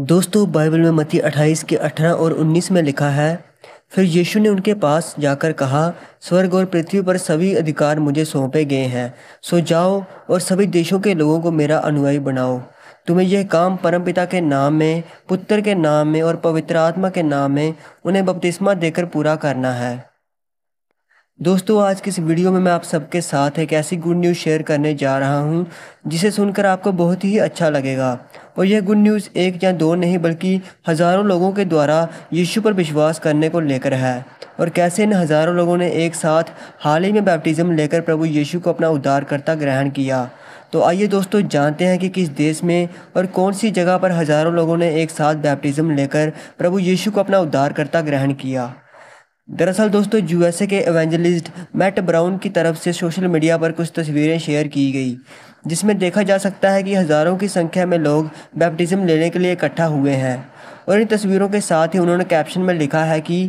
दोस्तों बाइबल में मती 28 के 18 और 19 में लिखा है फिर यीशु ने उनके पास जाकर कहा स्वर्ग और पृथ्वी पर सभी अधिकार मुझे सौंपे गए हैं सो जाओ और सभी देशों के लोगों को मेरा अनुयायी बनाओ तुम्हें यह काम परमपिता के नाम में पुत्र के नाम में और पवित्र आत्मा के नाम में उन्हें बपतिस्मा देकर पूरा करना है दोस्तों आज की इस वीडियो में मैं आप सबके साथ एक ऐसी गुड न्यूज़ शेयर करने जा रहा हूं जिसे सुनकर आपको बहुत ही अच्छा लगेगा और यह गुड न्यूज़ एक या दो नहीं बल्कि हज़ारों लोगों के द्वारा यीशु पर विश्वास करने को लेकर है और कैसे इन हज़ारों लोगों ने एक साथ हाल ही में बैप्टिज़म लेकर प्रभु यीशु को अपना उद्धारकर्ता ग्रहण किया तो आइए दोस्तों जानते हैं कि किस देश में और कौन सी जगह पर हज़ारों लोगों ने एक साथ बैप्टिज़म लेकर प्रभु यीशु को अपना उद्धारकर्ता ग्रहण किया दरअसल दोस्तों यूएसए के एवेंजलिस्ट मैट ब्राउन की तरफ से सोशल मीडिया पर कुछ तस्वीरें शेयर की गई जिसमें देखा जा सकता है कि हज़ारों की संख्या में लोग बैप्टिज़म लेने के लिए इकट्ठा हुए हैं और इन तस्वीरों के साथ ही उन्होंने कैप्शन में लिखा है कि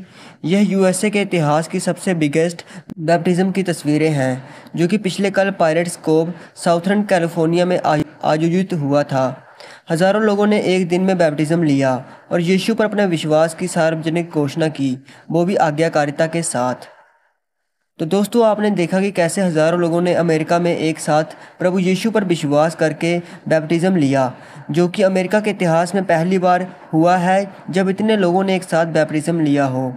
यह यूएसए के इतिहास की सबसे बिगेस्ट बैप्टिज़म की तस्वीरें हैं जो कि पिछले कल पायलट स्कोप साउथर्न कैलिफोर्निया में आयोजित हुआ था हज़ारों लोगों ने एक दिन में बैप्टिज़्म लिया और यीशु पर अपने विश्वास की सार्वजनिक घोषणा की वो भी आज्ञाकारिता के साथ तो दोस्तों आपने देखा कि कैसे हज़ारों लोगों ने अमेरिका में एक साथ प्रभु यीशु पर विश्वास करके बैप्टिज़्म लिया जो कि अमेरिका के इतिहास में पहली बार हुआ है जब इतने लोगों ने एक साथ बैप्टिज़्म लिया हो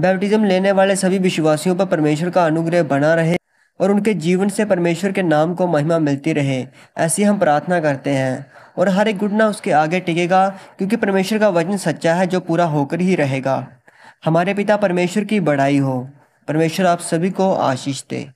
बैप्टिज़्म लेने वाले सभी विश्वासियों पर परमेश्वर का अनुग्रह बना रहे और उनके जीवन से परमेश्वर के नाम को महिमा मिलती रहे ऐसी हम प्रार्थना करते हैं और हर एक घुटना उसके आगे टिकेगा क्योंकि परमेश्वर का वचन सच्चा है जो पूरा होकर ही रहेगा हमारे पिता परमेश्वर की बढ़ाई हो परमेश्वर आप सभी को आशीष दे